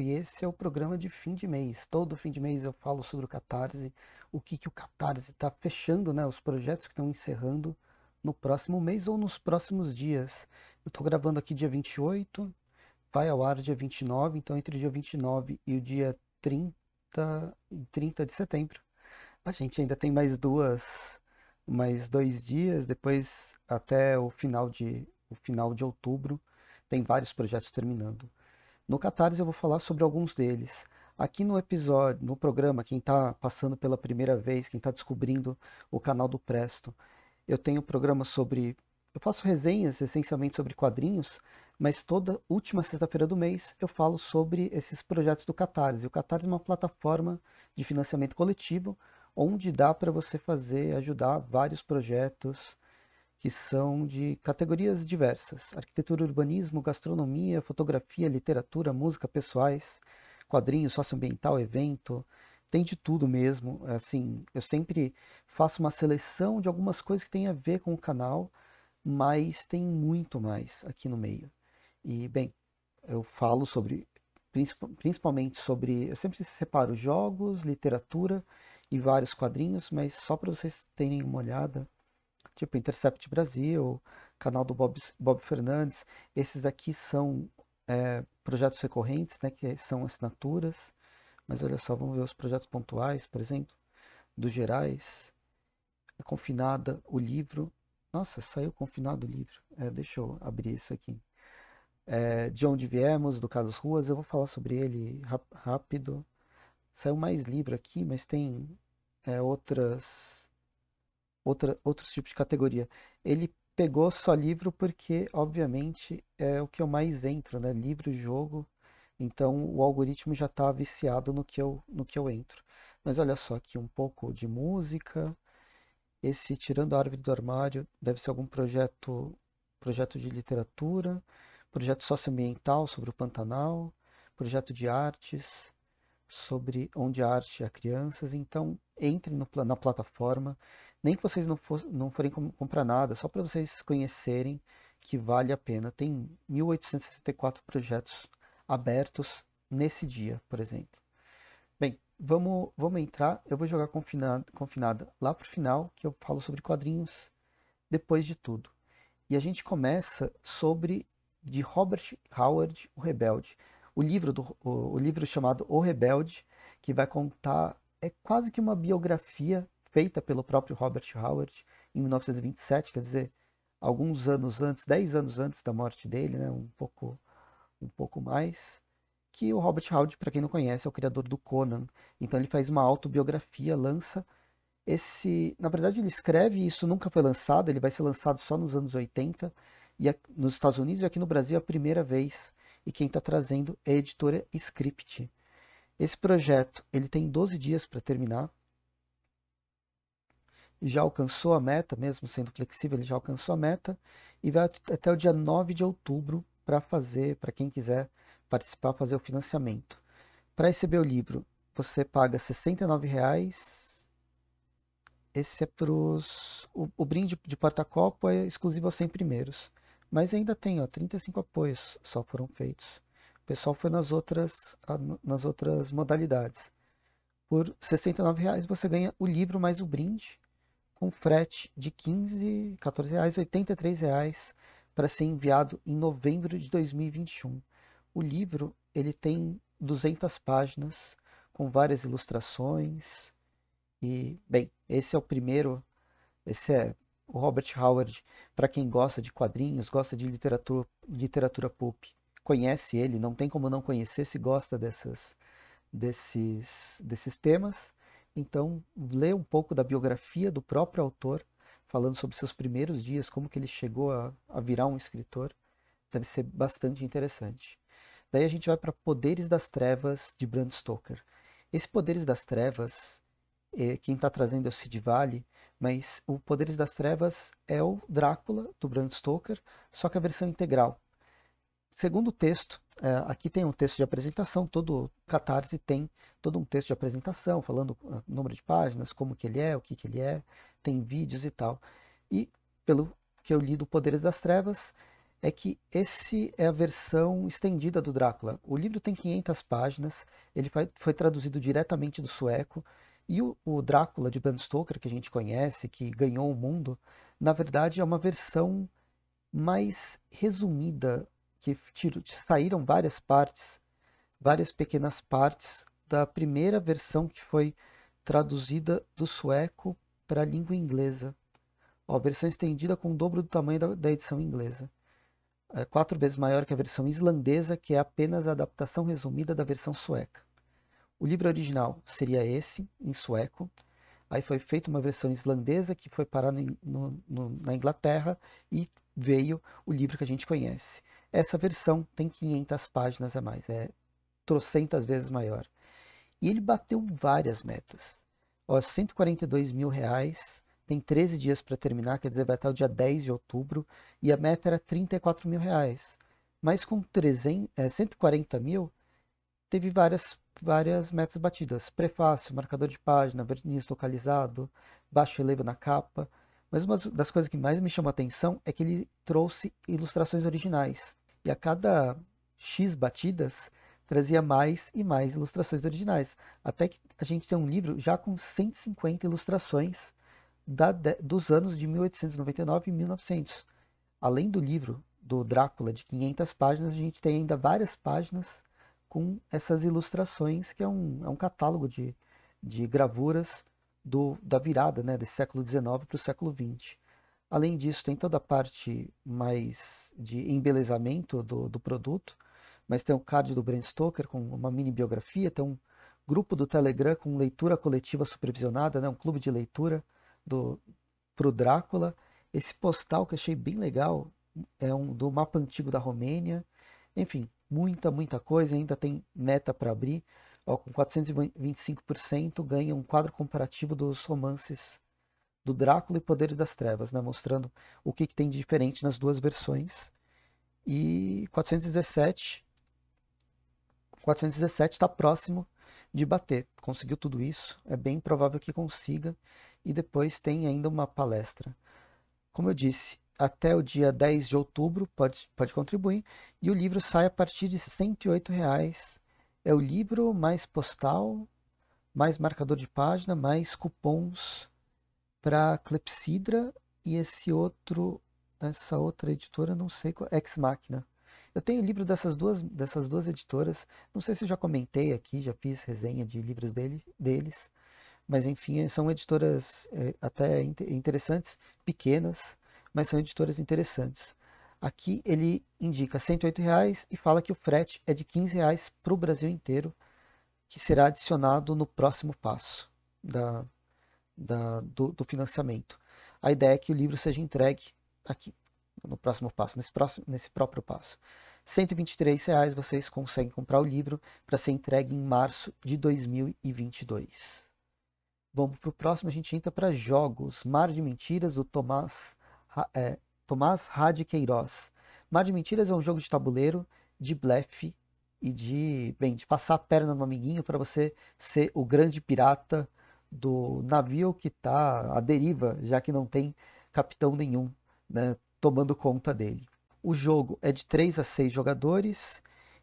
e esse é o programa de fim de mês. Todo fim de mês eu falo sobre o Catarse, o que, que o Catarse está fechando, né, os projetos que estão encerrando no próximo mês ou nos próximos dias. Eu estou gravando aqui dia 28, vai ao ar dia 29, então entre o dia 29 e o dia 30, 30 de setembro. A gente ainda tem mais duas, mais dois dias, depois até o final de, o final de outubro, tem vários projetos terminando. No Catarse eu vou falar sobre alguns deles. Aqui no episódio, no programa, quem está passando pela primeira vez, quem está descobrindo o canal do Presto, eu tenho um programa sobre. Eu faço resenhas essencialmente sobre quadrinhos, mas toda última sexta-feira do mês eu falo sobre esses projetos do Catarse. O Catarse é uma plataforma de financiamento coletivo onde dá para você fazer, ajudar vários projetos que são de categorias diversas: arquitetura, urbanismo, gastronomia, fotografia, literatura, música, pessoais, quadrinhos, socioambiental, evento. Tem de tudo mesmo. Assim, eu sempre faço uma seleção de algumas coisas que têm a ver com o canal, mas tem muito mais aqui no meio. E, bem, eu falo sobre, principalmente sobre, eu sempre separo jogos, literatura e vários quadrinhos, mas só para vocês terem uma olhada, tipo Intercept Brasil, canal do Bob, Bob Fernandes. Esses aqui são é, projetos recorrentes, né, que são assinaturas. Mas olha só, vamos ver os projetos pontuais, por exemplo, do Gerais. É confinada o livro. Nossa, saiu confinado o livro. É, deixa eu abrir isso aqui. É, de onde viemos, do Carlos Ruas, eu vou falar sobre ele rápido. Saiu mais livro aqui, mas tem é, outras outra, outros tipos de categoria. Ele pegou só livro porque, obviamente, é o que eu mais entro, né? Livro, jogo. Então, o algoritmo já está viciado no que, eu, no que eu entro. Mas olha só aqui, um pouco de música. Esse Tirando a Árvore do Armário deve ser algum projeto, projeto de literatura, projeto socioambiental sobre o Pantanal, projeto de artes sobre onde a arte é a crianças. Então, entre no, na plataforma, nem que vocês não, for, não forem comprar nada, só para vocês conhecerem que vale a pena. Tem 1.864 projetos abertos nesse dia, por exemplo. Bem, vamos, vamos entrar. Eu vou jogar confinado, confinada lá para o final, que eu falo sobre quadrinhos depois de tudo. E a gente começa sobre de Robert Howard, o Rebelde. O livro, do, o, o livro chamado O Rebelde, que vai contar, é quase que uma biografia feita pelo próprio Robert Howard em 1927, quer dizer, alguns anos antes, 10 anos antes da morte dele, né, um pouco um pouco mais, que o Robert Howard, para quem não conhece, é o criador do Conan. Então ele faz uma autobiografia, lança esse, na verdade ele escreve isso nunca foi lançado, ele vai ser lançado só nos anos 80 e aqui, nos Estados Unidos e aqui no Brasil é a primeira vez. E quem está trazendo é a editora Script. Esse projeto ele tem 12 dias para terminar já alcançou a meta, mesmo sendo flexível, ele já alcançou a meta e vai até o dia 9 de outubro para fazer, para quem quiser participar, fazer o financiamento. Para receber o livro, você paga R$ 69,00. Esse é para os... O, o, brinde de porta-copo é exclusivo aos 100 primeiros. Mas ainda tem, ó, 35 apoios só foram feitos. O pessoal foi nas outras, nas outras modalidades. Por R$ 69,00 você ganha o livro mais o brinde com frete de 15, 14 reais, 83 reais para ser enviado em novembro de 2021. O livro ele tem 200 páginas com várias ilustrações e bem, esse é o primeiro, esse é o Robert Howard para quem gosta de quadrinhos, gosta de literatura, literatura pop, conhece ele, não tem como não conhecer se gosta dessas desses desses temas. Então, lê um pouco da biografia do próprio autor, falando sobre seus primeiros dias, como que ele chegou a, a virar um escritor. Deve ser bastante interessante. Daí a gente vai para Poderes das Trevas, de Bram Stoker. Esse Poderes das Trevas, eh, quem está trazendo é o Sid Vale, mas o Poderes das Trevas é o Drácula, do Bram Stoker, só que a versão integral. Segundo texto, é, aqui tem um texto de apresentação, todo Catarse tem todo um texto de apresentação, falando ah, número de páginas, como que ele é, o que que ele é, tem vídeos e tal. E pelo que eu li do Poderes das Trevas, é que esse é a versão estendida do Drácula. O livro tem 500 páginas, ele foi traduzido diretamente do sueco, e o, o Drácula de Bram Stoker, que a gente conhece, que ganhou o mundo, na verdade é uma versão mais resumida, que tiro, saíram várias partes, várias pequenas partes da primeira versão que foi traduzida do sueco para a língua inglesa. Ó, versão estendida com o dobro do tamanho da, da edição inglesa. É quatro vezes maior que a versão islandesa, que é apenas a adaptação resumida da versão sueca. O livro original seria esse, em sueco. Aí foi feita uma versão islandesa que foi parar no, no, no, na Inglaterra e veio o livro que a gente conhece. Essa versão tem 500 páginas a mais, é trocentas vezes maior. E ele bateu várias metas. Ó, 142 mil reais, tem 13 dias para terminar, quer dizer, vai até o dia 10 de outubro, e a meta era 34 mil reais. Mas com 300, é, 140 mil, teve várias, várias metas batidas. Prefácio, marcador de página, verniz localizado, baixo relevo na capa. Mas uma das coisas que mais me chamou a atenção é que ele trouxe ilustrações originais e a cada X batidas trazia mais e mais ilustrações originais. Até que a gente tem um livro já com 150 ilustrações da, dos anos de 1899 e 1900. Além do livro do Drácula de 500 páginas, a gente tem ainda várias páginas com essas ilustrações, que é um, é um catálogo de, de gravuras do, da virada né, desse século XIX para o século XX. Além disso, tem toda a parte mais de embelezamento do, do produto, mas tem o card do Brand Stoker com uma mini biografia, tem um grupo do Telegram com leitura coletiva supervisionada, né? um clube de leitura do pro Drácula. Esse postal que achei bem legal é um do mapa antigo da Romênia. Enfim, muita, muita coisa, ainda tem meta para abrir. Ó, com 425% ganha um quadro comparativo dos romances do Drácula e Poderes das Trevas, né? mostrando o que, que, tem de diferente nas duas versões. E 417 417 está próximo de bater. Conseguiu tudo isso, é bem provável que consiga. E depois tem ainda uma palestra. Como eu disse, até o dia 10 de outubro pode, pode contribuir. E o livro sai a partir de R$ reais. É o livro mais postal, mais marcador de página, mais cupons para Clepsidra e esse outro, essa outra editora, não sei qual, Ex Machina. Eu tenho livro dessas duas, dessas duas editoras. Não sei se já comentei aqui, já fiz resenha de livros dele, deles. Mas, enfim, são editoras é, até interessantes, pequenas, mas são editoras interessantes. Aqui ele indica R$ reais e fala que o frete é de R$ reais para o Brasil inteiro, que será adicionado no próximo passo da, da, do, do, financiamento. A ideia é que o livro seja entregue aqui, no próximo passo, nesse, próximo, nesse próprio passo. R$ reais vocês conseguem comprar o livro para ser entregue em março de 2022. Vamos para o próximo, a gente entra para jogos. Mar de Mentiras, O Tomás, é, Tomás Hadi Queiroz. Mar de Mentiras é um jogo de tabuleiro, de blefe e de, bem, de passar a perna no amiguinho para você ser o grande pirata do navio que está à deriva, já que não tem capitão nenhum né, tomando conta dele. O jogo é de 3 a 6 jogadores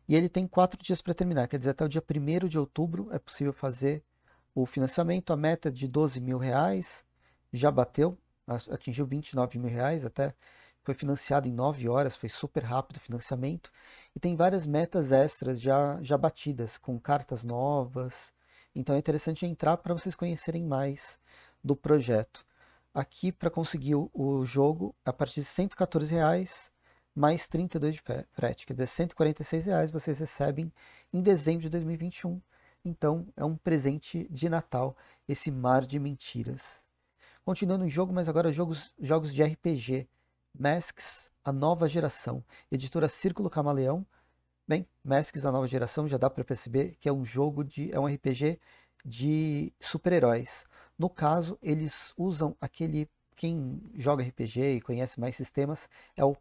e ele tem 4 dias para terminar, quer dizer, até o dia 1 de outubro é possível fazer o financiamento. A meta é de 12 mil reais já bateu, atingiu 29 mil reais, até foi financiado em 9 horas, foi super rápido o financiamento. E tem várias metas extras já, já batidas, com cartas novas, então é interessante entrar para vocês conhecerem mais do projeto. Aqui, para conseguir o jogo, a partir de 114 reais mais 32 de frete, quer dizer, 146 reais vocês recebem em dezembro de 2021. Então, é um presente de Natal, esse mar de mentiras. Continuando o jogo, mas agora jogos, jogos de RPG. Masks, a nova geração. Editora Círculo Camaleão, Bem, Masks da nova geração já dá para perceber que é um jogo de é um RPG de super-heróis. No caso, eles usam aquele quem joga RPG e conhece mais sistemas é o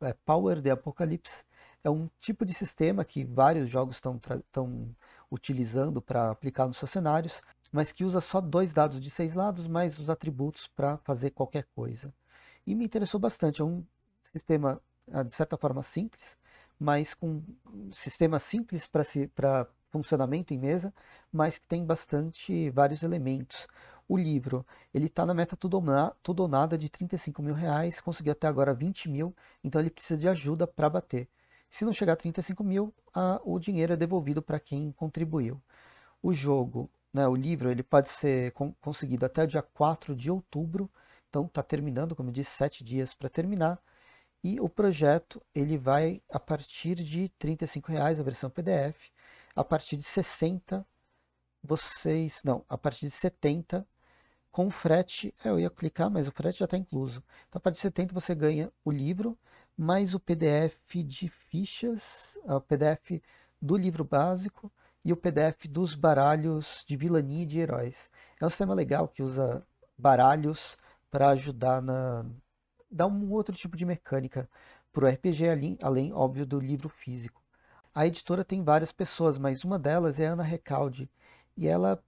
é Power the Apocalypse. É um tipo de sistema que vários jogos estão utilizando para aplicar nos seus cenários, mas que usa só dois dados de seis lados, mais os atributos para fazer qualquer coisa. E me interessou bastante. É um sistema, ah, de certa forma, simples, mas com um sistema simples para funcionamento em mesa, mas que tem bastante vários elementos. O livro, ele está na meta tudo ou, na, tudo ou nada de 35 mil reais, conseguiu até agora 20 mil, então ele precisa de ajuda para bater. Se não chegar a 35 mil, a, o dinheiro é devolvido para quem contribuiu. O jogo, né, o livro, ele pode ser conseguido até o dia 4 de outubro, então está terminando, como eu disse, 7 dias para terminar. E o projeto ele vai a partir de R$ reais a versão PDF, a partir de 60 vocês, não, a partir de 70 com frete, é, eu ia clicar, mas o frete já está incluso. Então a partir de 70 você ganha o livro mais o PDF de fichas, ah, o PDF do livro básico e o PDF dos baralhos de vilania e de heróis. É um sistema legal que usa baralhos para ajudar na, dá um outro tipo de mecânica para o RPG, além, além, óbvio, do livro físico. A editora tem várias pessoas, mas uma delas é a Ana Recalde. E ela,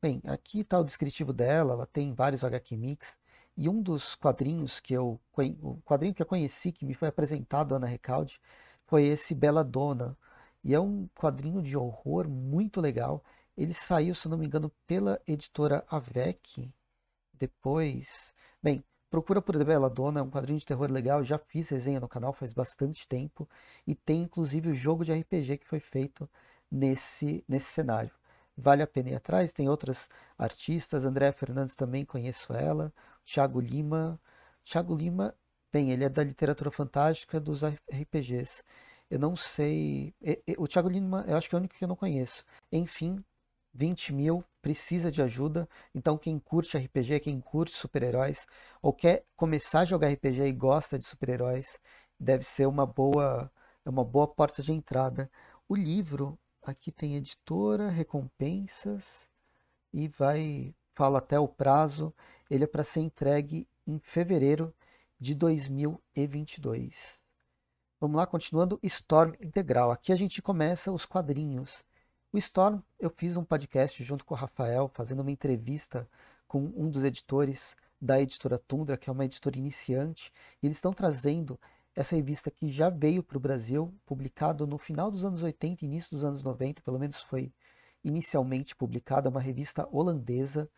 bem, aqui está o descritivo dela, ela tem vários HQ Mix. E um dos quadrinhos que eu, o quadrinho que eu conheci, que me foi apresentado, Ana Recalde, foi esse Bela Dona. E é um quadrinho de horror muito legal. Ele saiu, se não me engano, pela editora Avec. Depois, bem, Procura por Bela Dona, é um quadrinho de terror legal, já fiz resenha no canal faz bastante tempo e tem inclusive o jogo de RPG que foi feito nesse, nesse cenário. Vale a pena ir atrás, tem outras artistas, Andréa Fernandes também conheço ela, Thiago Lima. Thiago Lima, bem, ele é da literatura fantástica dos RPGs. Eu não sei. O Thiago Lima, eu acho que é o único que eu não conheço. Enfim, 20 mil precisa de ajuda. Então, quem curte RPG, quem curte super-heróis, ou quer começar a jogar RPG e gosta de super-heróis, deve ser uma boa, é uma boa porta de entrada. O livro, aqui tem editora, recompensas, e vai, fala até o prazo. Ele é para ser entregue em fevereiro de 2022. Vamos lá, continuando, Storm Integral. Aqui a gente começa os quadrinhos. O Storm, eu fiz um podcast junto com o Rafael, fazendo uma entrevista com um dos editores da editora Tundra, que é uma editora iniciante, e eles estão trazendo essa revista que já veio para o Brasil, publicado no final dos anos 80 início dos anos 90, pelo menos foi inicialmente publicada, é uma revista holandesa,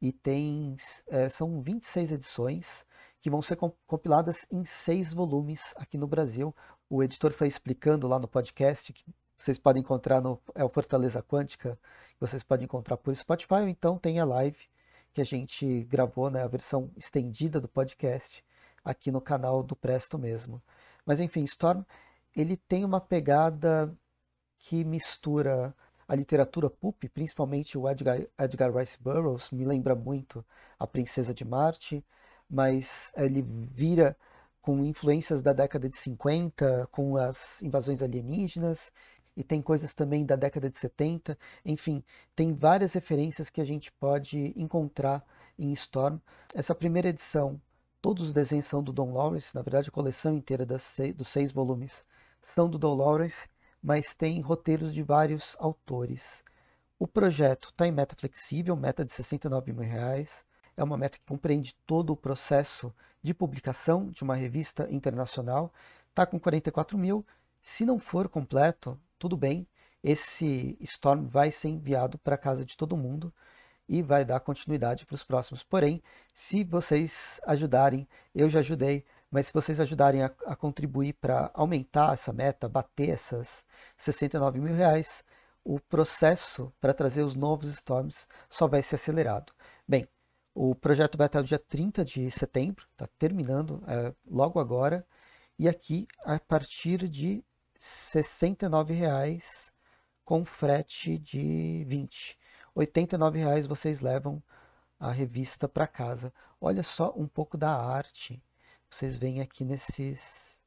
e tem é, são 26 edições que vão ser compiladas em seis volumes aqui no Brasil. O editor foi explicando lá no podcast que vocês podem encontrar no é o Fortaleza Quântica, vocês podem encontrar por Spotify, ou então tem a live que a gente gravou, né, a versão estendida do podcast aqui no canal do Presto mesmo. Mas enfim, Storm, ele tem uma pegada que mistura a literatura pulp, principalmente o Edgar, Edgar Rice Burroughs, me lembra muito A Princesa de Marte, mas ele vira com influências da década de 50, com as invasões alienígenas e tem coisas também da década de 70. Enfim, tem várias referências que a gente pode encontrar em Storm. Essa primeira edição, todos os desenhos são do Don Lawrence, na verdade a coleção inteira das, dos seis volumes são do Don Lawrence, mas tem roteiros de vários autores. O projeto está em meta flexível, meta de 69 mil reais. É uma meta que compreende todo o processo de publicação de uma revista internacional. Está com 44 mil. Se não for completo, tudo bem, esse Storm vai ser enviado para a casa de todo mundo e vai dar continuidade para os próximos. Porém, se vocês ajudarem, eu já ajudei, mas se vocês ajudarem a, a contribuir para aumentar essa meta, bater essas 69 mil reais, o processo para trazer os novos Storms só vai ser acelerado. Bem, o projeto vai até o dia 30 de setembro, está terminando é, logo agora, e aqui, a partir de 69 reais com frete de 20. 89 reais vocês levam a revista para casa. Olha só um pouco da arte. Vocês veem aqui nesses,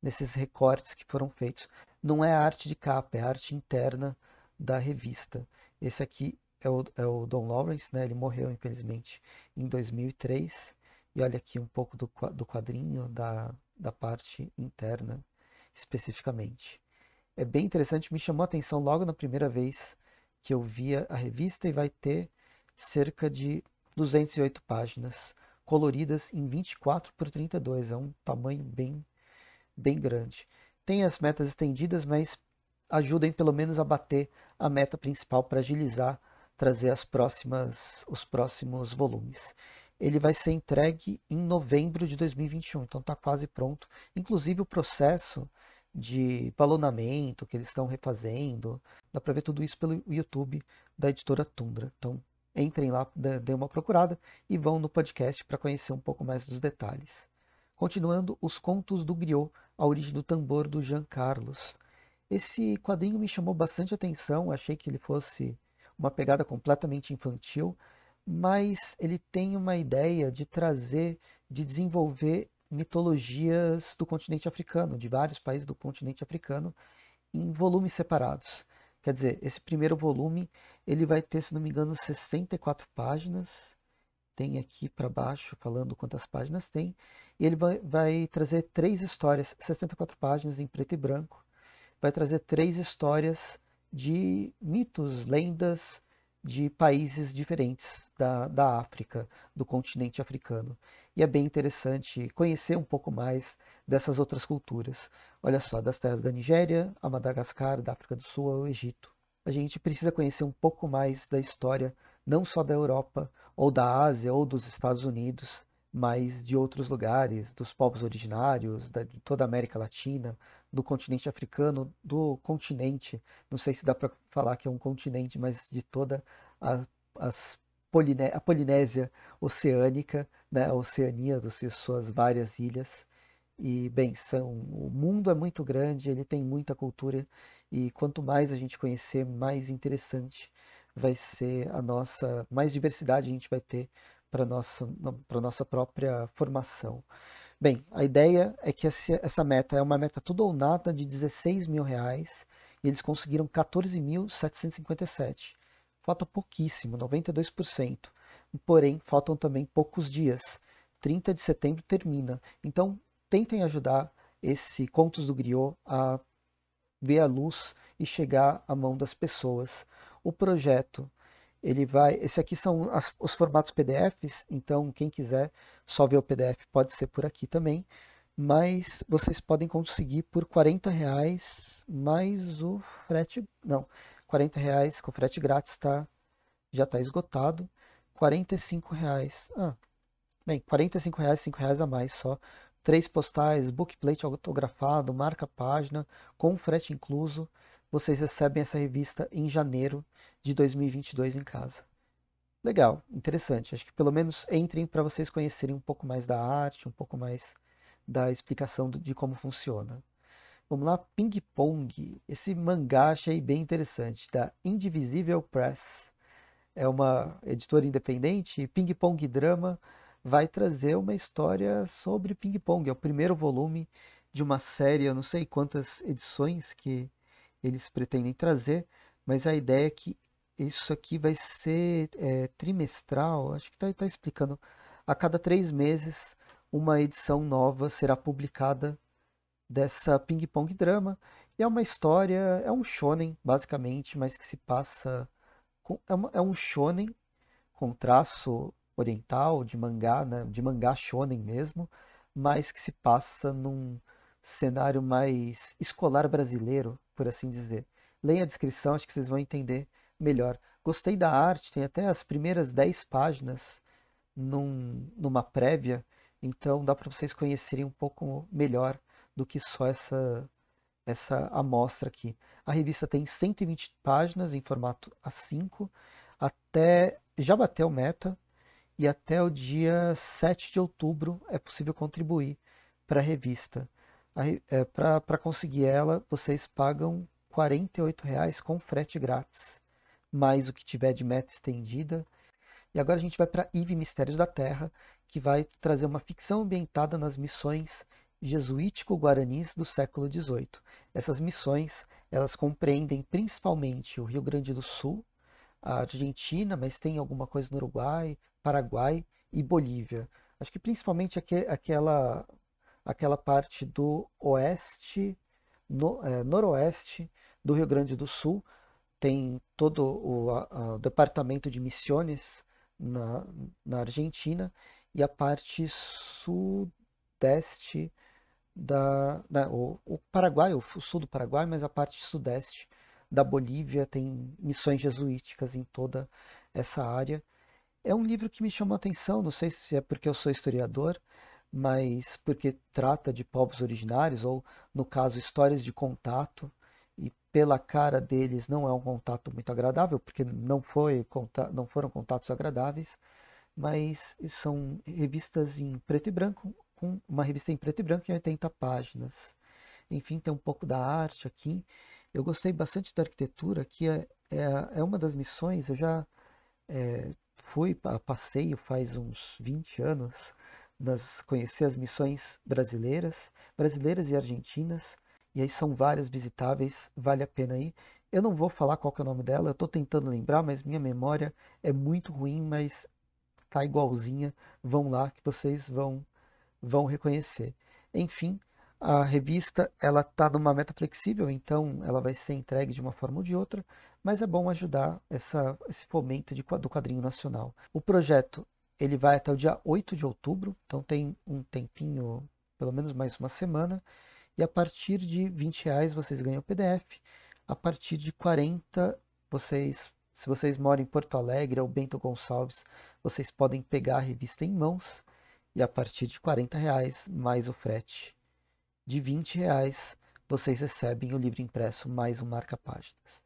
nesses recortes que foram feitos. Não é arte de capa, é arte interna da revista. Esse aqui é o, é o Don Lawrence, né? ele morreu, infelizmente, em 2003. E olha aqui um pouco do, do quadrinho, da, da parte interna especificamente. É bem interessante, me chamou a atenção logo na primeira vez que eu via a revista e vai ter cerca de 208 páginas coloridas em 24 por 32, é um tamanho bem bem grande. Tem as metas estendidas, mas ajudem pelo menos a bater a meta principal para agilizar, trazer as próximas os próximos volumes. Ele vai ser entregue em novembro de 2021, então está quase pronto. Inclusive o processo de balonamento que eles estão refazendo. Dá para ver tudo isso pelo YouTube da editora Tundra. Então, entrem lá, dêem uma procurada e vão no podcast para conhecer um pouco mais dos detalhes. Continuando, Os Contos do Griot, A Origem do Tambor, do Jean Carlos. Esse quadrinho me chamou bastante atenção, achei que ele fosse uma pegada completamente infantil, mas ele tem uma ideia de trazer, de desenvolver mitologias do continente africano, de vários países do continente africano, em volumes separados. Quer dizer, esse primeiro volume, ele vai ter, se não me engano, 64 páginas. Tem aqui para baixo falando quantas páginas tem. E ele vai, vai trazer três histórias, 64 páginas em preto e branco. Vai trazer três histórias de mitos, lendas de países diferentes da, da África, do continente africano e é bem interessante conhecer um pouco mais dessas outras culturas. Olha só, das terras da Nigéria, a Madagascar, da África do Sul ao Egito. A gente precisa conhecer um pouco mais da história, não só da Europa, ou da Ásia, ou dos Estados Unidos, mas de outros lugares, dos povos originários, de toda a América Latina, do continente africano, do continente, não sei se dá para falar que é um continente, mas de toda as Poliné a Polinésia Oceânica, né? a Oceania, dos suas várias ilhas. E, bem, são, o mundo é muito grande, ele tem muita cultura, e quanto mais a gente conhecer, mais interessante vai ser a nossa, mais diversidade a gente vai ter para nossa para nossa própria formação. Bem, a ideia é que essa meta é uma meta tudo ou nada de 16 mil reais e eles conseguiram 14.757. Falta pouquíssimo, 92%. Porém, faltam também poucos dias. 30 de setembro termina. Então, tentem ajudar esse Contos do Griot a ver a luz e chegar à mão das pessoas. O projeto, ele vai. Esse aqui são as, os formatos PDFs, então quem quiser só ver o PDF pode ser por aqui também. Mas vocês podem conseguir por 40 reais mais o frete. Não, 40 reais com frete grátis, tá? Já está esgotado. 45 reais. Ah, bem, 45 reais, 5 reais a mais só. Três postais, bookplate autografado, marca página, com frete incluso. Vocês recebem essa revista em janeiro de 2022 em casa. Legal, interessante. Acho que pelo menos entrem para vocês conhecerem um pouco mais da arte, um pouco mais da explicação de como funciona. Vamos lá, Ping Pong. Esse mangá achei bem interessante, da tá? Indivisível Press. É uma editora independente e Ping Pong Drama vai trazer uma história sobre ping pong. É o primeiro volume de uma série, eu não sei quantas edições que eles pretendem trazer, mas a ideia é que isso aqui vai ser é, trimestral, acho que está tá explicando. A cada três meses, uma edição nova será publicada dessa Ping Pong Drama. E é uma história, é um shonen, basicamente, mas que se passa. Com, é, uma, é um shonen com traço oriental, de mangá, né? de mangá shonen mesmo, mas que se passa num cenário mais escolar brasileiro, por assim dizer. Leia a descrição, acho que vocês vão entender melhor. Gostei da arte, tem até as primeiras 10 páginas num, numa prévia, então dá para vocês conhecerem um pouco melhor do que só essa, essa amostra aqui. A revista tem 120 páginas em formato A5, até já bateu meta e até o dia 7 de outubro é possível contribuir para a revista. É, para conseguir ela, vocês pagam R$ 48,00 com frete grátis, mais o que tiver de meta estendida. E agora a gente vai para Ive Mistérios da Terra, que vai trazer uma ficção ambientada nas missões jesuítico-guaranis do século XVIII. Essas missões elas compreendem principalmente o Rio Grande do Sul, a Argentina, mas tem alguma coisa no Uruguai, Paraguai e Bolívia. Acho que principalmente aqu aquela, aquela parte do oeste, no, é, noroeste do Rio Grande do Sul, tem todo o, a, departamento de missões na, na Argentina e a parte sudeste da, da o, o, Paraguai, o sul do Paraguai, mas a parte sudeste da Bolívia tem missões jesuíticas em toda essa área. É um livro que me chamou a atenção, não sei se é porque eu sou historiador, mas porque trata de povos originários, ou no caso, histórias de contato, e pela cara deles não é um contato muito agradável, porque não, foi, não foram contatos agradáveis, mas são revistas em preto e branco, com uma revista em preto e branco em 80 páginas. Enfim, tem um pouco da arte aqui. Eu gostei bastante da arquitetura, que é, é, é uma das missões. Eu já é, fui a passeio faz uns 20 anos, nas, conhecer as missões brasileiras, brasileiras e argentinas, e aí são várias visitáveis, vale a pena ir. Eu não vou falar qual é o nome dela, eu estou tentando lembrar, mas minha memória é muito ruim, mas tá igualzinha. Vão lá que vocês vão vão reconhecer. Enfim, a revista ela está numa meta flexível, então ela vai ser entregue de uma forma ou de outra, mas é bom ajudar essa, esse fomento de, do quadrinho nacional. O projeto ele vai até o dia 8 de outubro, então tem um tempinho, pelo menos mais uma semana, e a partir de 20 reais vocês ganham o PDF, a partir de 40 vocês, se vocês moram em Porto Alegre ou Bento Gonçalves, vocês podem pegar a revista em mãos, e a partir de R$ reais mais o frete de R$ reais vocês recebem o livro impresso mais um marca-páginas.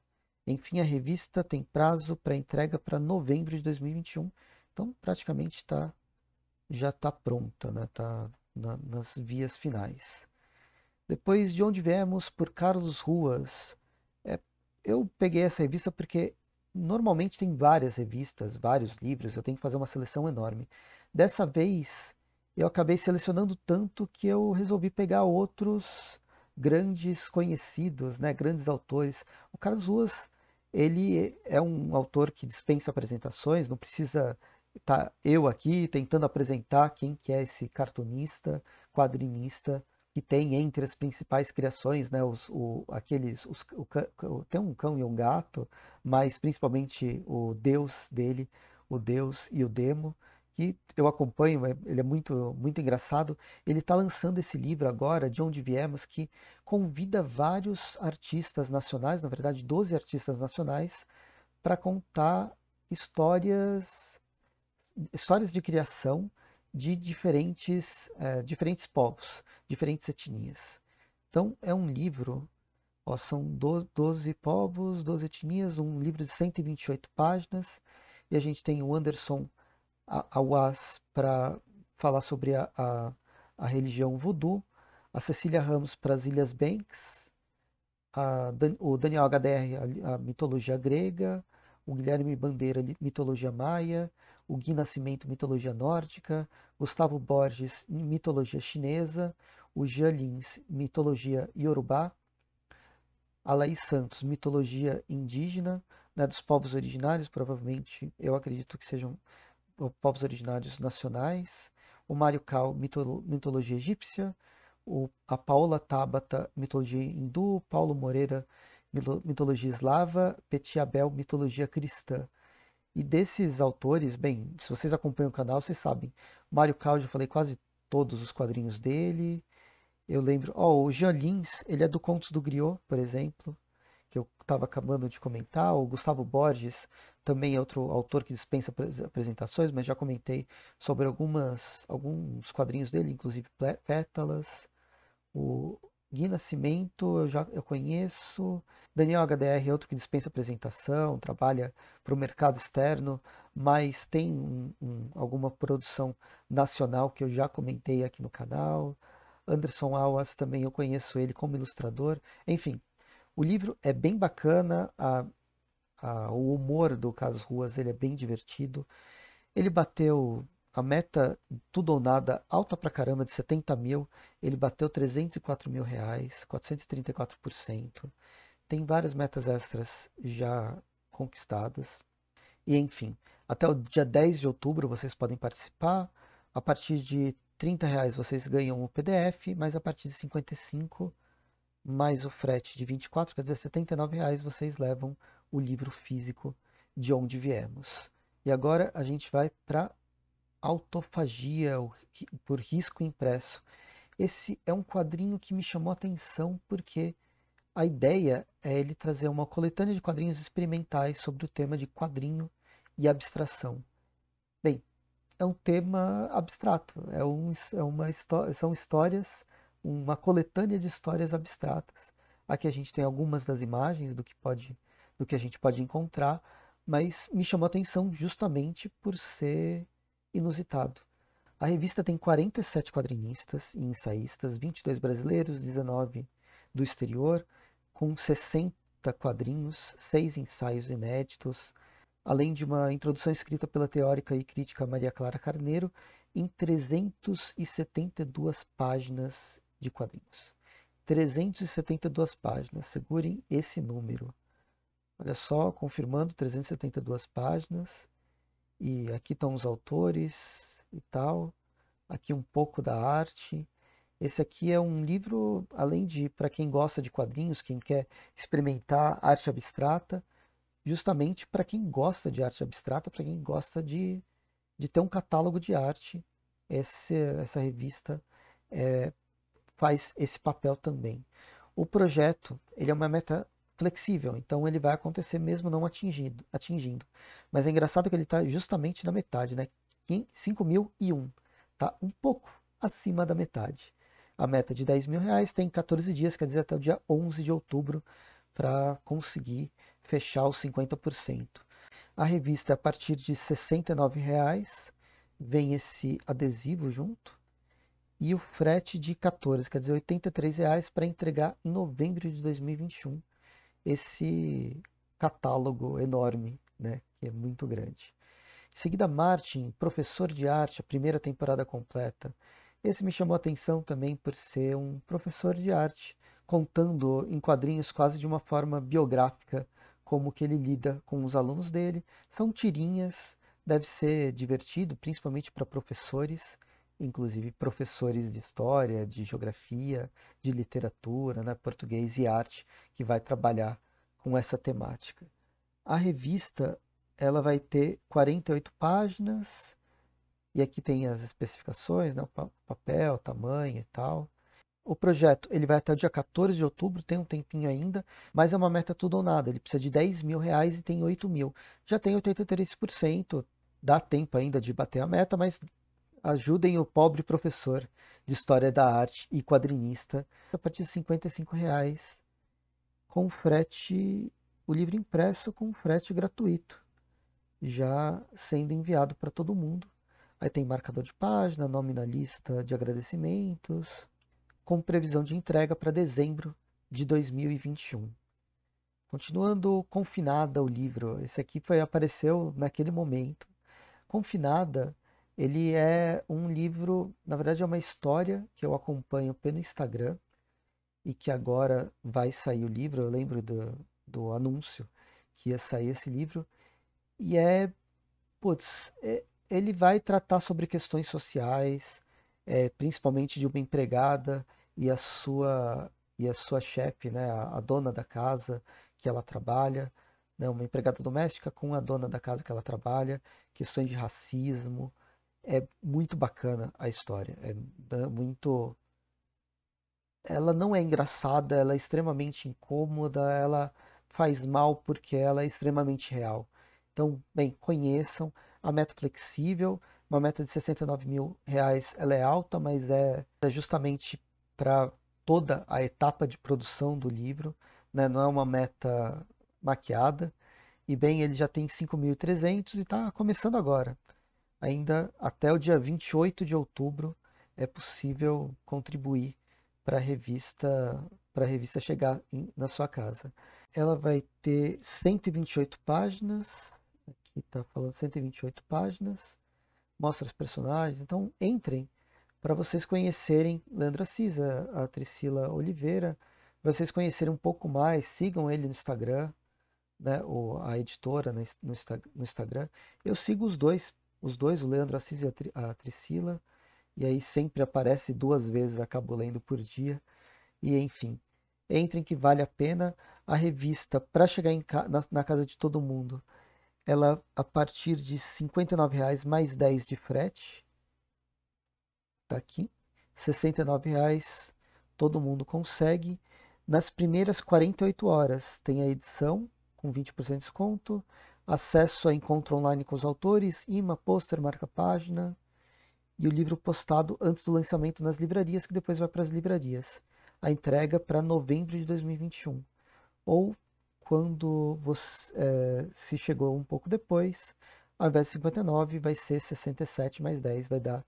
Enfim, a revista tem prazo para entrega para novembro de 2021, então praticamente tá, já está pronta, né? Tá na, nas vias finais. Depois de onde viemos por Carlos Ruas, é, eu peguei essa revista porque normalmente tem várias revistas, vários livros, eu tenho que fazer uma seleção enorme. Dessa vez eu acabei selecionando tanto que eu resolvi pegar outros grandes conhecidos, né, grandes autores. O Carlos Ruas, ele é um autor que dispensa apresentações, não precisa estar tá eu aqui tentando apresentar quem que é esse cartunista, quadrinista que tem entre as principais criações, né, os, o, aqueles, os, o, tem um cão e um gato, mas principalmente o Deus dele, o Deus e o Demo, que eu acompanho, é, ele é muito, muito engraçado. Ele está lançando esse livro agora, De Onde Viemos, que convida vários artistas nacionais, na verdade, 12 artistas nacionais, para contar histórias, histórias de criação de diferentes, é, diferentes povos, diferentes etnias. Então, é um livro, ó, são 12, 12 povos, 12 etnias, um livro de 128 páginas, e a gente tem o Anderson a UAS para falar sobre a, a, a, religião voodoo, a Cecília Ramos para as Ilhas Banks, a, o Daniel HDR, a, mitologia grega, o Guilherme Bandeira, mitologia maia, o Gui Nascimento, mitologia nórdica, Gustavo Borges, mitologia chinesa, o Jean Lins, mitologia iorubá, a Laís Santos, mitologia indígena, né, dos povos originários, provavelmente, eu acredito que sejam povos originários nacionais, o Mário Cal, mitologia egípcia, o, a Paula Tabata, mitologia hindu, Paulo Moreira, mitologia eslava, Petit Abel, mitologia cristã. E desses autores, bem, se vocês acompanham o canal, vocês sabem, Mário Cal, já falei quase todos os quadrinhos dele, eu lembro, oh, o Jean Lins, ele é do Contos do Griot, por exemplo, que eu estava acabando de comentar, o Gustavo Borges, também é outro autor que dispensa apresentações, mas já comentei sobre algumas, alguns quadrinhos dele, inclusive Pétalas, o Gui Nascimento, eu já eu conheço, Daniel HDR é outro que dispensa apresentação, trabalha para o mercado externo, mas tem um, um, alguma produção nacional que eu já comentei aqui no canal, Anderson Alas também eu conheço ele como ilustrador, enfim, o livro é bem bacana, a ah, o humor do Carlos Ruas ele é bem divertido. Ele bateu a meta tudo ou nada alta pra caramba de 70 mil, ele bateu 304 mil reais, 434%. Tem várias metas extras já conquistadas. E enfim, até o dia 10 de outubro vocês podem participar. A partir de 30 reais vocês ganham o PDF, mas a partir de 55 mais o frete de 24, quer dizer, 79 reais vocês levam o livro físico de onde viemos. E agora a gente vai para autofagia por risco impresso. Esse é um quadrinho que me chamou a atenção porque a ideia é ele trazer uma coletânea de quadrinhos experimentais sobre o tema de quadrinho e abstração. Bem, é um tema abstrato, é, um, é uma são histórias, uma coletânea de histórias abstratas. Aqui a gente tem algumas das imagens do que pode do que a gente pode encontrar, mas me chamou a atenção justamente por ser inusitado. A revista tem 47 quadrinistas e ensaístas, 22 brasileiros, 19 do exterior, com 60 quadrinhos, 6 ensaios inéditos, além de uma introdução escrita pela teórica e crítica Maria Clara Carneiro, em 372 páginas de quadrinhos. 372 páginas, segurem esse número. Olha só, confirmando 372 páginas. E aqui estão os autores e tal. Aqui um pouco da arte. Esse aqui é um livro, além de para quem gosta de quadrinhos, quem quer experimentar arte abstrata, justamente para quem gosta de arte abstrata, para quem gosta de, de ter um catálogo de arte. Esse, essa revista é, faz esse papel também. O projeto ele é uma meta flexível, então ele vai acontecer mesmo não atingindo, atingindo. Mas é engraçado que ele está justamente na metade, né? 5.001, tá? Um pouco acima da metade. A meta é de 10 mil reais tem 14 dias, quer dizer até o dia 11 de outubro, para conseguir fechar os 50%. A revista, é a partir de R$ 69,00, vem esse adesivo junto e o frete de 14, quer dizer, R$ 83,00 para entregar em novembro de 2021 esse catálogo enorme, né, que é muito grande. Em seguida, Martin, professor de arte, a primeira temporada completa. Esse me chamou a atenção também por ser um professor de arte, contando em quadrinhos quase de uma forma biográfica como que ele lida com os alunos dele. São tirinhas, deve ser divertido, principalmente para professores inclusive professores de história, de geografia, de literatura, né, português e arte, que vai trabalhar com essa temática. A revista ela vai ter 48 páginas, e aqui tem as especificações, né, o papel, tamanho e tal. O projeto ele vai até o dia 14 de outubro, tem um tempinho ainda, mas é uma meta tudo ou nada. Ele precisa de 10 mil reais e tem 8 mil. Já tem 83%, dá tempo ainda de bater a meta, mas Ajudem o pobre professor de História da Arte e quadrinista a partir de 55 reais com frete, o livro impresso com frete gratuito, já sendo enviado para todo mundo. Aí tem marcador de página, nome na lista de agradecimentos, com previsão de entrega para dezembro de 2021. Continuando, Confinada, o livro. Esse aqui foi, apareceu naquele momento. Confinada ele é um livro, na verdade é uma história que eu acompanho pelo Instagram e que agora vai sair o livro. Eu lembro do, do anúncio que ia sair esse livro. E é, putz, é, ele vai tratar sobre questões sociais, é, principalmente de uma empregada e a sua e a sua chefe, né, a, a dona da casa que ela trabalha, né, uma empregada doméstica com a dona da casa que ela trabalha, questões de racismo, é muito bacana a história. É muito. Ela não é engraçada, ela é extremamente incômoda, ela faz mal porque ela é extremamente real. Então, bem, conheçam a meta flexível. Uma meta de 69 mil reais ela é alta, mas é, é justamente para toda a etapa de produção do livro, né? não é uma meta maquiada. E bem, ele já tem 5.300 e está começando agora ainda até o dia 28 de outubro é possível contribuir para a revista para a revista chegar em, na sua casa. Ela vai ter 128 páginas, aqui está falando 128 páginas, mostra os personagens, então entrem para vocês conhecerem Leandro Assis, a, Tricila Oliveira, para vocês conhecerem um pouco mais, sigam ele no Instagram, né, ou a editora no, no Instagram. Eu sigo os dois os dois, o Leandro Assis e a, Tri, a e aí sempre aparece duas vezes, acabo lendo por dia, e enfim, entrem que vale a pena. A revista, para chegar ca na, na, casa de todo mundo, ela a partir de R$ reais mais 10 de frete, tá aqui, R$ reais todo mundo consegue. Nas primeiras 48 horas tem a edição com 20% de desconto, acesso a encontro online com os autores, imã, pôster, marca-página e o livro postado antes do lançamento nas livrarias, que depois vai para as livrarias. A entrega para novembro de 2021. Ou quando você, é, eh, se chegou um pouco depois, ao invés de 59, vai ser 67 mais 10, vai dar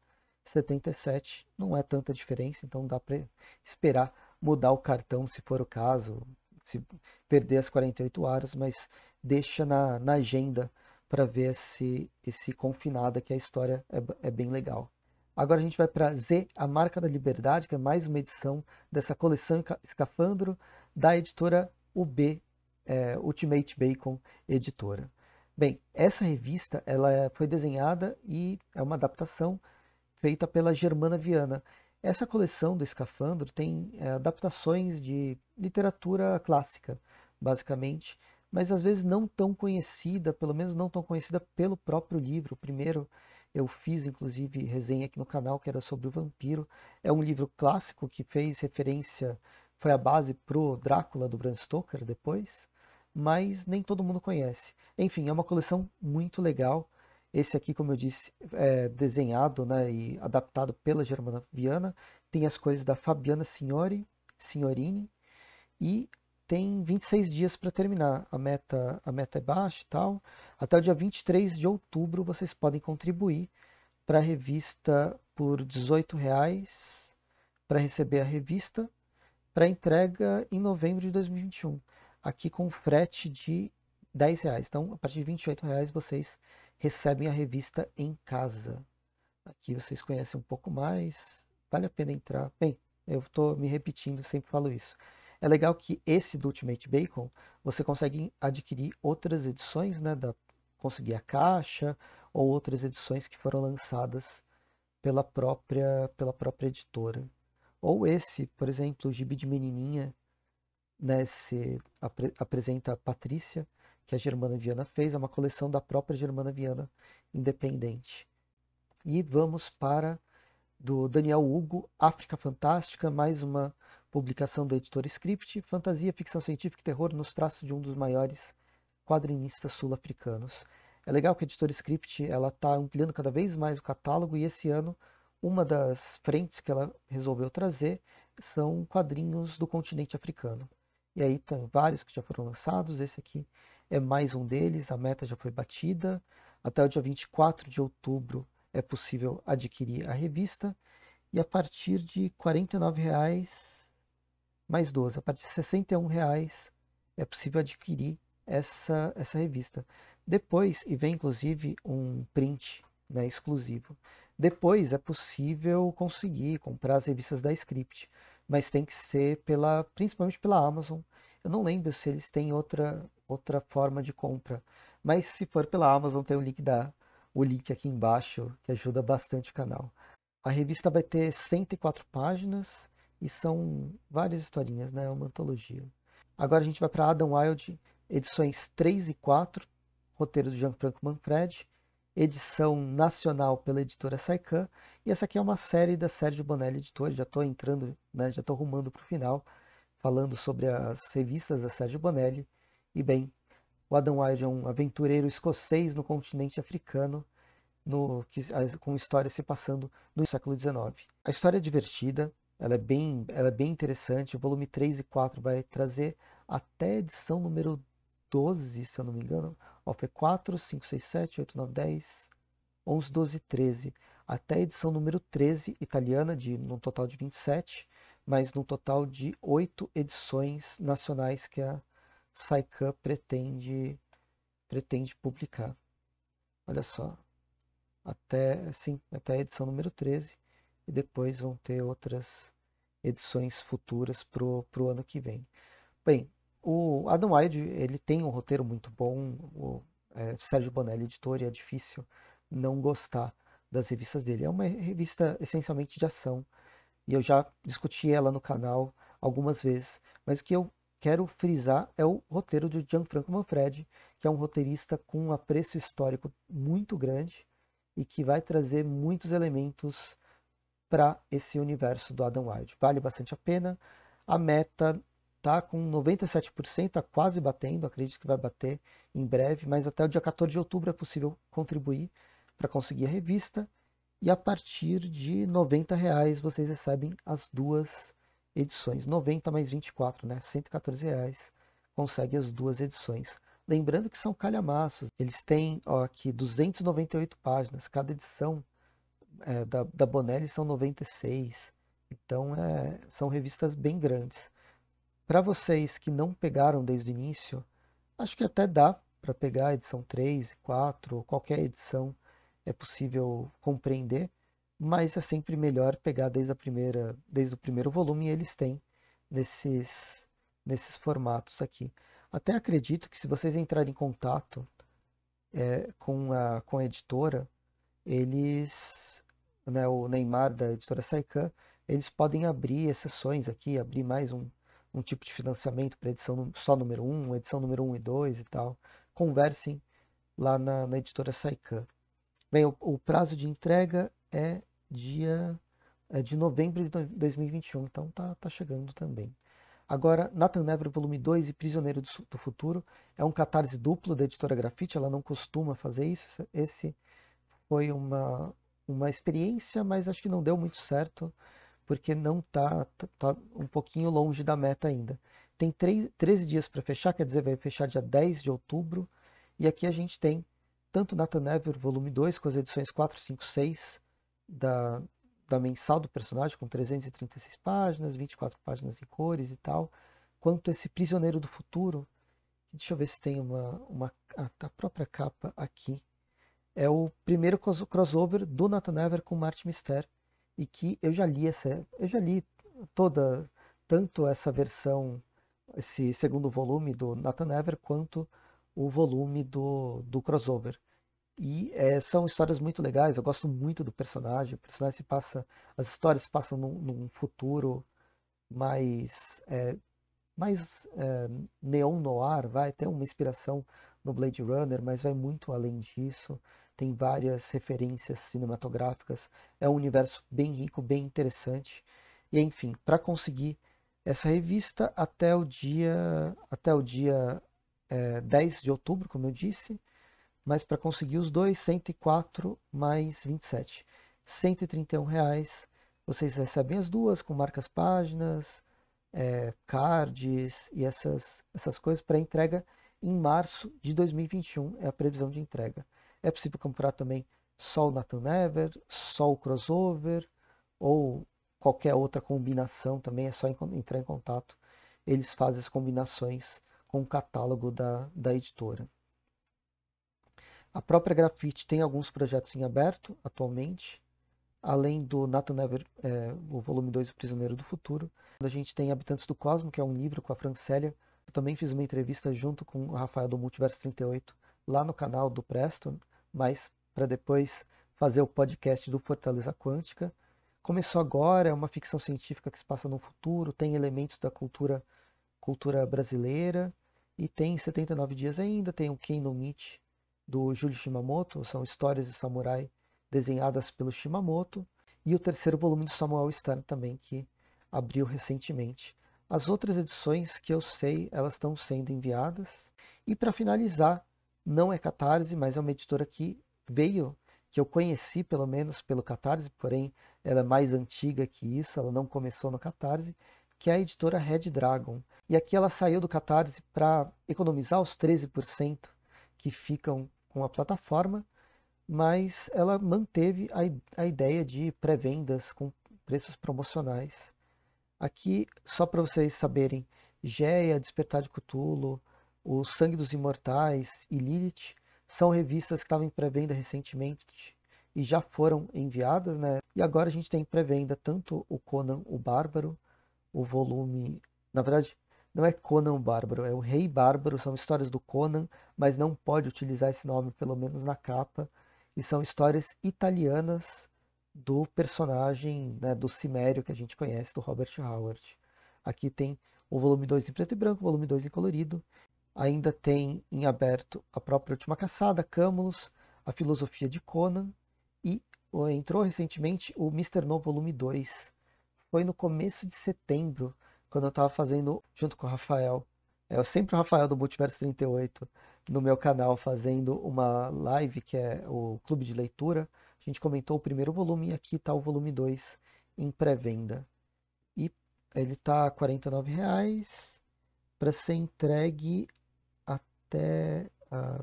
77. Não é tanta diferença, então dá para esperar mudar o cartão se for o caso, se perder as 48 horas, mas deixa na, na agenda para ver esse, esse confinado que a história é, é bem legal. Agora a gente vai para Z, a marca da liberdade, que é mais uma edição dessa coleção Escafandro da editora UB, é, Ultimate Bacon Editora. Bem, essa revista ela é, foi desenhada e é uma adaptação feita pela Germana Viana, essa coleção do Escafandro tem é, adaptações de literatura clássica, basicamente, mas às vezes não tão conhecida, pelo menos não tão conhecida pelo próprio livro. O primeiro eu fiz, inclusive, resenha aqui no canal, que era sobre o vampiro. É um livro clássico que fez referência, foi a base pro Drácula do Bram Stoker depois, mas nem todo mundo conhece. Enfim, é uma coleção muito legal esse aqui, como eu disse, é desenhado né, e adaptado pela Germana Viana. Tem as cores da Fabiana Signori, Signorini. E tem 26 dias para terminar. A meta, a meta é baixa e tal. Até o dia 23 de outubro vocês podem contribuir para a revista por R$18,00 para receber a revista para entrega em novembro de 2021, aqui com frete de R$10,00. Então, a partir de R$28,00 vocês recebem a revista em casa. Aqui vocês conhecem um pouco mais, vale a pena entrar. Bem, eu estou me repetindo, sempre falo isso. É legal que esse do Ultimate Bacon, você consegue adquirir outras edições, né, da, conseguir a caixa ou outras edições que foram lançadas pela própria, pela própria editora. Ou esse, por exemplo, o Gibi de Menininha, né, se apre apresenta a Patrícia, que a Germana Viana fez, é uma coleção da própria Germana Viana independente. E vamos para do Daniel Hugo, África Fantástica, mais uma publicação da editora Script, fantasia, ficção científica e terror nos traços de um dos maiores quadrinistas sul-africanos. É legal que a editora Script ela está ampliando cada vez mais o catálogo e esse ano uma das frentes que ela resolveu trazer são quadrinhos do continente africano. E aí tem vários que já foram lançados, esse aqui é mais um deles, a meta já foi batida. Até o dia 24 de outubro é possível adquirir a revista. E a partir de R$ 49,00 mais 12, a partir de R$ 61,00 é possível adquirir essa, essa revista. Depois, e vem inclusive um print né, exclusivo. Depois é possível conseguir comprar as revistas da Script, mas tem que ser pela, principalmente pela Amazon. Eu não lembro se eles têm outra, outra forma de compra. Mas se for pela Amazon, tem o link da o link aqui embaixo, que ajuda bastante o canal. A revista vai ter 104 páginas e são várias historinhas, né? É uma antologia. Agora a gente vai para Adam Wild, edições 3 e 4, roteiro do Jean-Franco Manfredi, edição nacional pela editora Saikan, e essa aqui é uma série da Sérgio Bonelli Editora, já estou entrando, né? já estou rumando para o final, falando sobre as revistas da Sérgio Bonelli, e bem. O Adam Wilde é um aventureiro escocês no continente africano, no, que, com histórias se passando no século XIX. A história é divertida, ela é bem, ela é bem interessante. O volume 3 e 4 vai trazer até a edição número 12, se eu não me engano. Ó, foi 4, 5, 6, 7, 8, 9, 10, 11, 12, 13. Até a edição número 13, italiana, de num total de 27, mas num total de 8 edições nacionais que a Saikan pretende, pretende publicar. Olha só, até, sim, até a edição número 13, e depois vão ter outras edições futuras para o ano que vem. Bem, o Adam Wide, ele tem um roteiro muito bom, o é, Sérgio Bonelli, editor, e é difícil não gostar das revistas dele. É uma revista essencialmente de ação, e eu já discuti ela no canal algumas vezes, mas o que eu quero frisar é o roteiro de Gianfranco Manfredi, que é um roteirista com um apreço histórico muito grande e que vai trazer muitos elementos para esse universo do Adam Ward. Vale bastante a pena. A meta tá com 97%, está quase batendo, acredito que vai bater em breve, mas até o dia 14 de outubro é possível contribuir para conseguir a revista. E a partir de 90 reais vocês recebem as duas edições, 90 mais 24, né? 114 reais. Consegue as duas edições. Lembrando que são calhamaços, eles têm ó, aqui 298 páginas, cada edição é, da, da Bonelli são 96, então é, são revistas bem grandes. Para vocês que não pegaram desde o início, acho que até dá para pegar a edição 3 e 4, qualquer edição é possível compreender, mas é sempre melhor pegar desde a primeira, desde o primeiro volume e eles têm nesses nesses formatos aqui. Até acredito que se vocês entrarem em contato é, com, a, com a editora, eles, né, o Neymar da editora Saikan, eles podem abrir exceções aqui, abrir mais um, um tipo de financiamento para edição só número 1, edição número 1 e 2 e tal. Conversem lá na, na editora Saikan. Bem, o, o prazo de entrega é dia é, de novembro de 2021, então tá, tá chegando também. Agora, Nathan Never, volume 2 e Prisioneiro do, do, Futuro, é um catarse duplo da editora Grafite, ela não costuma fazer isso, esse foi uma, uma experiência, mas acho que não deu muito certo, porque não tá, tá, tá um pouquinho longe da meta ainda. Tem 13 dias para fechar, quer dizer, vai fechar dia 10 de outubro, e aqui a gente tem tanto Nathan Never, volume 2, com as edições 4, 5, 6, da, da mensal do personagem, com 336 páginas, 24 páginas em cores e tal, quanto esse Prisioneiro do Futuro. Deixa eu ver se tem uma, uma a, própria capa aqui. É o primeiro crossover do Nathan Ever com Martin Mister. E que eu já li essa. Eu já li toda. Tanto essa versão, esse segundo volume do Nathan Ever, quanto o volume do, do crossover. E é, são histórias muito legais, eu gosto muito do personagem. O personagem se passa. As histórias se passam num, num futuro mais. É, mais é, neon noir, vai ter uma inspiração no Blade Runner, mas vai muito além disso. Tem várias referências cinematográficas. É um universo bem rico, bem interessante. E enfim, para conseguir essa revista até o dia até o dia é, 10 de outubro, como eu disse, mas para conseguir os dois, 104 mais 27. 131 reais. Vocês recebem as duas com marcas páginas, é, cards e essas, essas coisas para entrega em março de 2021 é a previsão de entrega. É possível comprar também só o Nathan Never, só o crossover ou qualquer outra combinação também, é só entrar em contato. Eles fazem as combinações com o catálogo da, da editora. A própria Grafite tem alguns projetos em aberto atualmente, além do Nathan Never, é, o volume 2, O Prisioneiro do Futuro. A gente tem Habitantes do Cosmo, que é um livro com a Francélia. Eu também fiz uma entrevista junto com o Rafael do Multiverso 38, lá no canal do Preston, mas para depois fazer o podcast do Fortaleza Quântica. Começou agora, é uma ficção científica que se passa no futuro, tem elementos da cultura cultura brasileira e tem 79 dias ainda, tem o Quem No Meet, do Júlio Shimamoto, são histórias de samurai desenhadas pelo Shimamoto, e o terceiro volume do Samuel Stern também, que abriu recentemente. As outras edições que eu sei, elas estão sendo enviadas. E para finalizar, não é Catarse, mas é uma editora que veio, que eu conheci pelo menos pelo Catarse, porém ela é mais antiga que isso, ela não começou no Catarse, que é a editora Red Dragon. E aqui ela saiu do Catarse para economizar os 13% que ficam com a plataforma, mas ela manteve a, a ideia de pré-vendas com preços promocionais. Aqui, só para vocês saberem, Geia, Despertar de Cthulhu, O Sangue dos Imortais e Lilith são revistas que estavam em pré-venda recentemente e já foram enviadas, né? E agora a gente tem em pré-venda tanto o Conan o Bárbaro, o volume, na verdade, não é Conan Bárbaro, é o Rei Bárbaro, são histórias do Conan, mas não pode utilizar esse nome, pelo menos na capa. E são histórias italianas do personagem, né, do Cimério que a gente conhece, do Robert Howard. Aqui tem o volume 2 em preto e branco, o volume 2 em colorido. Ainda tem em aberto a própria Última Caçada, Camulus, a Filosofia de Conan e entrou recentemente o Mr. No volume 2. Foi no começo de setembro quando eu tava fazendo junto com o Rafael. É sempre o Rafael do Multiverso 38 no meu canal fazendo uma live que é o Clube de Leitura. A gente comentou o primeiro volume e aqui tá o volume 2 em pré-venda. E ele tá R$ 49,00 para ser entregue até.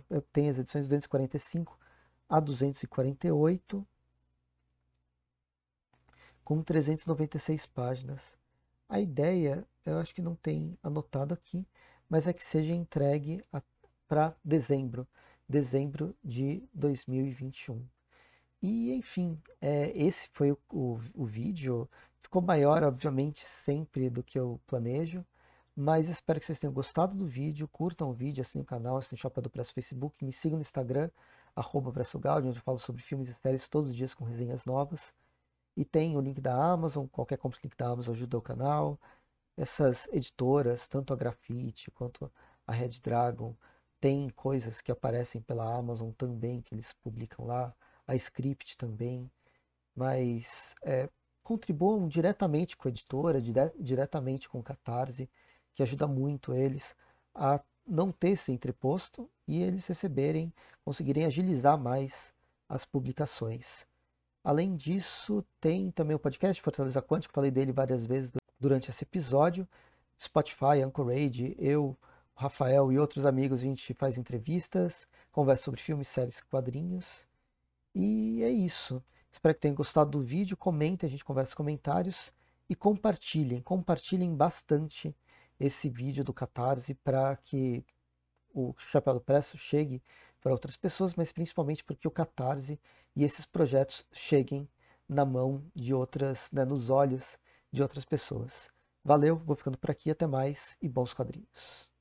Uh, tem as edições 245 a 248, com 396 páginas. A ideia, eu acho que não tem anotado aqui, mas é que seja entregue para dezembro, dezembro de 2021. E, enfim, é, esse foi o, o, o vídeo. Ficou maior, obviamente, sempre do que eu planejo, mas espero que vocês tenham gostado do vídeo, curtam o vídeo, assinem o canal, assinem o Shopping do Preço Facebook, me sigam no Instagram, arroba onde eu falo sobre filmes e séries todos os dias com resenhas novas. E tem o link da Amazon, qualquer compra link da Amazon ajuda o canal. Essas editoras, tanto a Grafite quanto a Red Dragon, tem coisas que aparecem pela Amazon também, que eles publicam lá, a Script também, mas é, contribuam diretamente com a editora, dire diretamente com o Catarse, que ajuda muito eles a não ter esse entreposto e eles receberem, conseguirem agilizar mais as publicações. Além disso, tem também o podcast Fortaleza Quântica, falei dele várias vezes durante esse episódio. Spotify, Anchorage, eu, Rafael e outros amigos, a gente faz entrevistas, conversa sobre filmes, séries, quadrinhos. E é isso. Espero que tenham gostado do vídeo. Comentem, a gente conversa comentários. E compartilhem, compartilhem bastante esse vídeo do Catarse para que o Chapéu do Presso chegue para outras pessoas, mas principalmente porque o Catarse e esses projetos cheguem na mão de outras, né, nos olhos de outras pessoas. Valeu, vou ficando por aqui, até mais e bons quadrinhos.